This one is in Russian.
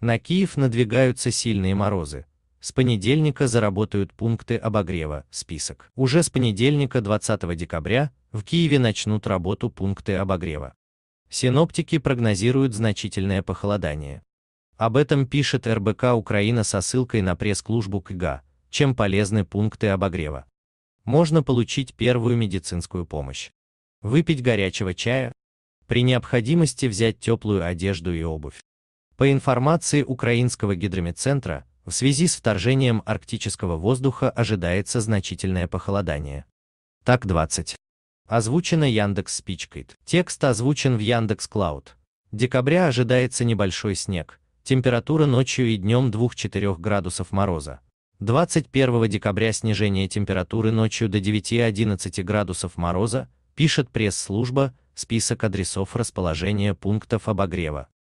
На Киев надвигаются сильные морозы. С понедельника заработают пункты обогрева, список. Уже с понедельника 20 декабря в Киеве начнут работу пункты обогрева. Синоптики прогнозируют значительное похолодание. Об этом пишет РБК Украина со ссылкой на пресс-службу КГА, чем полезны пункты обогрева. Можно получить первую медицинскую помощь. Выпить горячего чая. При необходимости взять теплую одежду и обувь. По информации Украинского гидрометцентра, в связи с вторжением арктического воздуха ожидается значительное похолодание. Так 20. Озвучено Яндекс Спичкайт. Текст озвучен в Яндекс Клауд. Декабря ожидается небольшой снег, температура ночью и днем 2-4 градусов мороза. 21 декабря снижение температуры ночью до 9-11 градусов мороза, пишет пресс-служба, список адресов расположения пунктов обогрева.